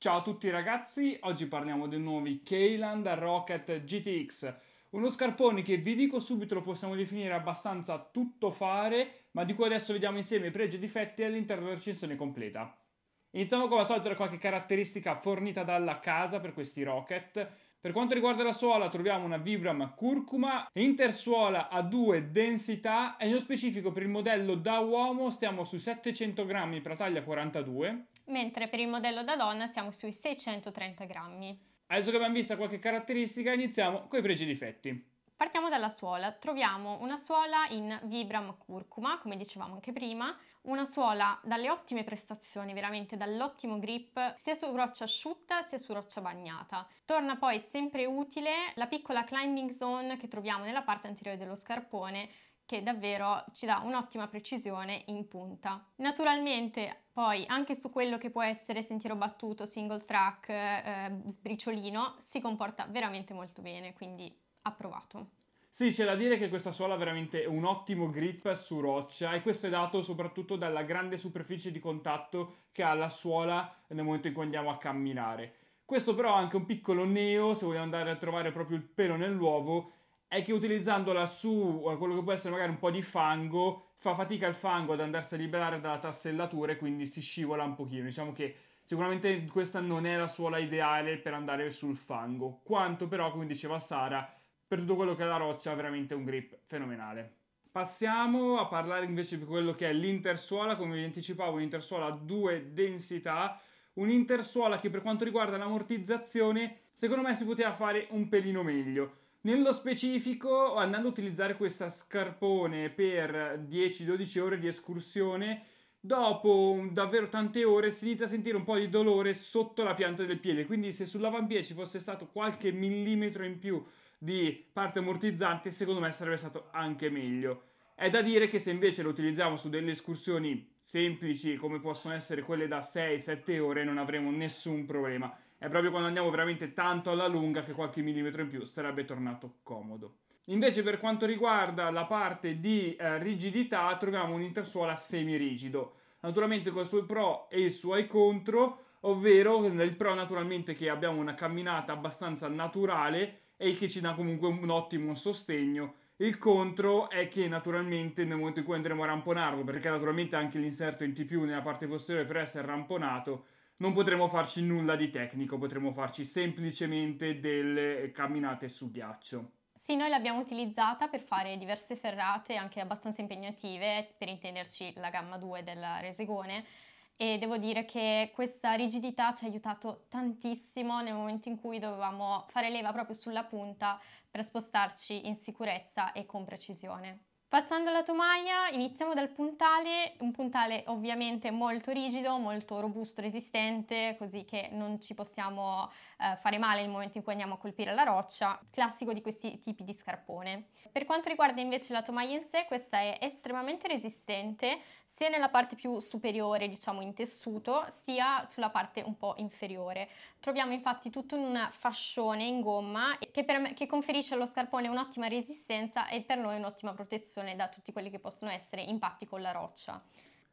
Ciao a tutti ragazzi, oggi parliamo dei nuovi Keyland Rocket GTX. Uno scarpone che vi dico subito lo possiamo definire abbastanza tutto fare, ma di cui adesso vediamo insieme pregi e difetti all'interno della recensione completa. Iniziamo come al solito da qualche caratteristica fornita dalla casa per questi rocket. Per quanto riguarda la suola troviamo una Vibram Curcuma, intersuola a due densità e nello specifico per il modello da uomo stiamo su 700 grammi per la taglia 42. Mentre per il modello da donna siamo sui 630 grammi. Adesso che abbiamo visto qualche caratteristica iniziamo con i pregi e difetti. Partiamo dalla suola, troviamo una suola in Vibram Curcuma, come dicevamo anche prima, una suola dalle ottime prestazioni, veramente dall'ottimo grip, sia su roccia asciutta sia su roccia bagnata. Torna poi sempre utile la piccola climbing zone che troviamo nella parte anteriore dello scarpone, che davvero ci dà un'ottima precisione in punta. Naturalmente poi anche su quello che può essere sentiero battuto, single track, eh, sbriciolino, si comporta veramente molto bene, quindi approvato. Sì, c'è da dire che questa suola ha veramente un ottimo grip su roccia e questo è dato soprattutto dalla grande superficie di contatto che ha la suola nel momento in cui andiamo a camminare. Questo però ha anche un piccolo neo, se vogliamo andare a trovare proprio il pelo nell'uovo, è che utilizzandola su eh, quello che può essere magari un po' di fango, fa fatica il fango ad andarsi a liberare dalla tassellatura e quindi si scivola un pochino. Diciamo che sicuramente questa non è la suola ideale per andare sul fango, quanto però, come diceva Sara, per tutto quello che è la roccia, veramente un grip fenomenale. Passiamo a parlare invece di quello che è l'intersuola, come vi anticipavo, un'intersuola a due densità, un'intersuola che per quanto riguarda l'ammortizzazione, secondo me si poteva fare un pelino meglio. Nello specifico, andando a utilizzare questa scarpone per 10-12 ore di escursione, dopo davvero tante ore si inizia a sentire un po' di dolore sotto la pianta del piede, quindi se sull'avampiede ci fosse stato qualche millimetro in più di parte ammortizzante, secondo me sarebbe stato anche meglio. È da dire che se invece lo utilizziamo su delle escursioni semplici, come possono essere quelle da 6-7 ore, non avremo nessun problema. È proprio quando andiamo veramente tanto alla lunga che qualche millimetro in più sarebbe tornato comodo. Invece per quanto riguarda la parte di eh, rigidità troviamo un intersuola semirigido, naturalmente con i suoi pro e i suoi contro, ovvero il pro naturalmente che abbiamo una camminata abbastanza naturale e che ci dà comunque un ottimo sostegno. Il contro è che naturalmente nel momento in cui andremo a ramponarlo, perché naturalmente anche l'inserto in T più nella parte posteriore per essere ramponato, non potremo farci nulla di tecnico, potremo farci semplicemente delle camminate su ghiaccio. Sì, noi l'abbiamo utilizzata per fare diverse ferrate anche abbastanza impegnative, per intenderci la gamma 2 della Resegone, e devo dire che questa rigidità ci ha aiutato tantissimo nel momento in cui dovevamo fare leva proprio sulla punta per spostarci in sicurezza e con precisione. Passando alla tomaia iniziamo dal puntale, un puntale ovviamente molto rigido, molto robusto, resistente, così che non ci possiamo eh, fare male nel momento in cui andiamo a colpire la roccia, classico di questi tipi di scarpone. Per quanto riguarda invece la tomaia in sé, questa è estremamente resistente sia nella parte più superiore, diciamo in tessuto, sia sulla parte un po' inferiore. Troviamo infatti tutto un fascione in gomma che, per, che conferisce allo scarpone un'ottima resistenza e per noi un'ottima protezione persone da tutti quelli che possono essere impatti con la roccia.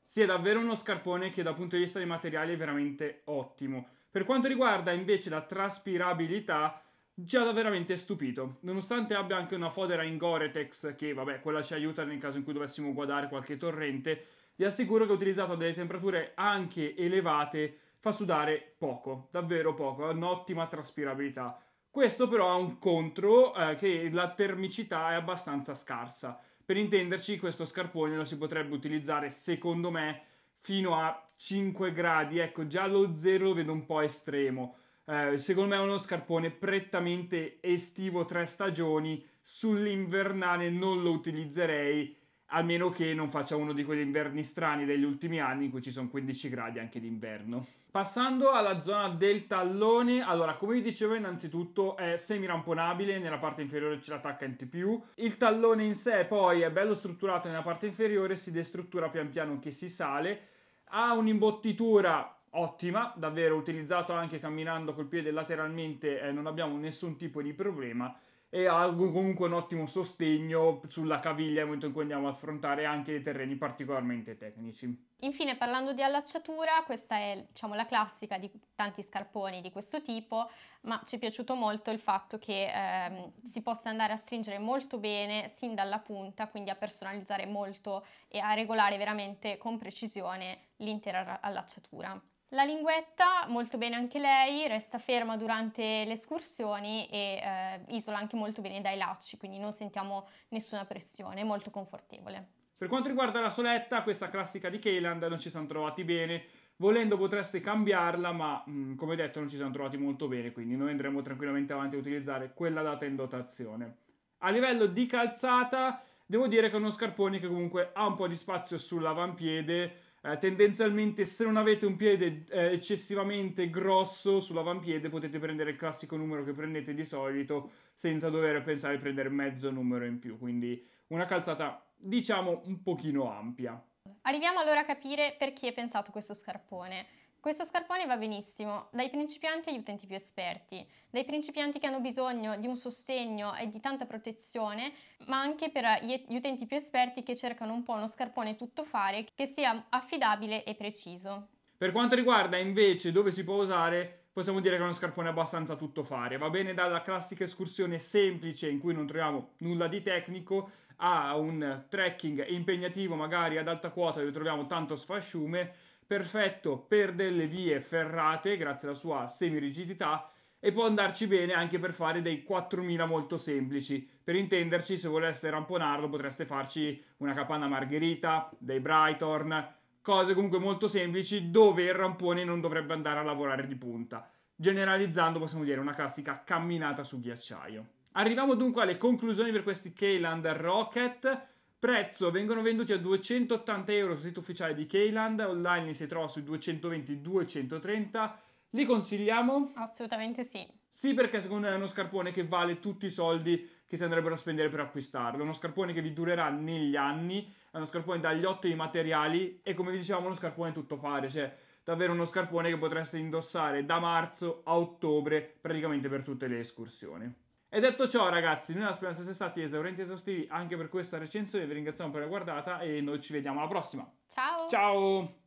Sì, è davvero uno scarpone che dal punto di vista dei materiali è veramente ottimo. Per quanto riguarda invece la traspirabilità, già da veramente stupito. Nonostante abbia anche una fodera in Goretex, che vabbè, quella ci aiuta nel caso in cui dovessimo guardare qualche torrente, vi assicuro che utilizzato a delle temperature anche elevate fa sudare poco, davvero poco, ha un'ottima traspirabilità. Questo però ha un contro eh, che la termicità è abbastanza scarsa. Per intenderci, questo scarpone lo si potrebbe utilizzare, secondo me, fino a 5 gradi. Ecco, già lo zero lo vedo un po' estremo. Eh, secondo me è uno scarpone prettamente estivo, tre stagioni. Sull'invernale non lo utilizzerei a meno che non faccia uno di quegli inverni strani degli ultimi anni in cui ci sono 15 gradi anche d'inverno. Passando alla zona del tallone, allora come vi dicevo innanzitutto è semiramponabile, nella parte inferiore ce l'attacca in più. il tallone in sé poi è bello strutturato nella parte inferiore, si destruttura pian piano che si sale, ha un'imbottitura ottima, davvero utilizzato anche camminando col piede lateralmente eh, non abbiamo nessun tipo di problema e ha comunque un ottimo sostegno sulla caviglia nel momento in cui andiamo ad affrontare anche dei terreni particolarmente tecnici. Infine parlando di allacciatura, questa è diciamo, la classica di tanti scarponi di questo tipo, ma ci è piaciuto molto il fatto che ehm, si possa andare a stringere molto bene sin dalla punta, quindi a personalizzare molto e a regolare veramente con precisione l'intera allacciatura. La linguetta, molto bene anche lei, resta ferma durante le escursioni e eh, isola anche molto bene dai lacci, quindi non sentiamo nessuna pressione, è molto confortevole. Per quanto riguarda la soletta, questa classica di Keyland non ci siamo trovati bene, volendo potreste cambiarla, ma mh, mm, come detto non ci siamo trovati molto bene, quindi noi andremo tranquillamente avanti a utilizzare quella data in dotazione. A livello di calzata, devo dire che è uno scarpone che comunque ha un po' di spazio sull'avampiede, eh, tendenzialmente, se non avete un piede eh, eccessivamente grosso sull'avampiede, potete prendere il classico numero che prendete di solito senza dover pensare di prendere mezzo numero in più. Quindi una calzata, diciamo, un pochino ampia. Arriviamo allora a capire perché è pensato questo scarpone. Questo scarpone va benissimo dai principianti agli utenti più esperti, dai principianti che hanno bisogno di un sostegno e di tanta protezione, ma anche per gli utenti più esperti che cercano un po' uno scarpone tuttofare che sia affidabile e preciso. Per quanto riguarda invece dove si può usare, possiamo dire che è uno scarpone abbastanza tuttofare. Va bene dalla classica escursione semplice in cui non troviamo nulla di tecnico a un trekking impegnativo magari ad alta quota dove troviamo tanto sfasciume perfetto per delle vie ferrate grazie alla sua semirigidità e può andarci bene anche per fare dei 4000 molto semplici. Per intenderci, se voleste ramponarlo potreste farci una capanna margherita, dei Brighton, cose comunque molto semplici dove il rampone non dovrebbe andare a lavorare di punta. Generalizzando possiamo dire una classica camminata su ghiacciaio. Arriviamo dunque alle conclusioni per questi Keyland Rocket. Prezzo, vengono venduti a 280 euro sul sito ufficiale di Keyland, online si trova sui 220-230, li consigliamo? Assolutamente sì. Sì, perché secondo me è uno scarpone che vale tutti i soldi che si andrebbero a spendere per acquistarlo, è uno scarpone che vi durerà negli anni, è uno scarpone dagli ottimi materiali e come vi dicevamo uno scarpone tutto fare, cioè davvero uno scarpone che potreste indossare da marzo a ottobre praticamente per tutte le escursioni. E detto ciò, ragazzi, noi la speranza siete stati esaurenti e esaustivi anche per questa recensione. Vi ringraziamo per la guardata e noi ci vediamo alla prossima. Ciao! Ciao!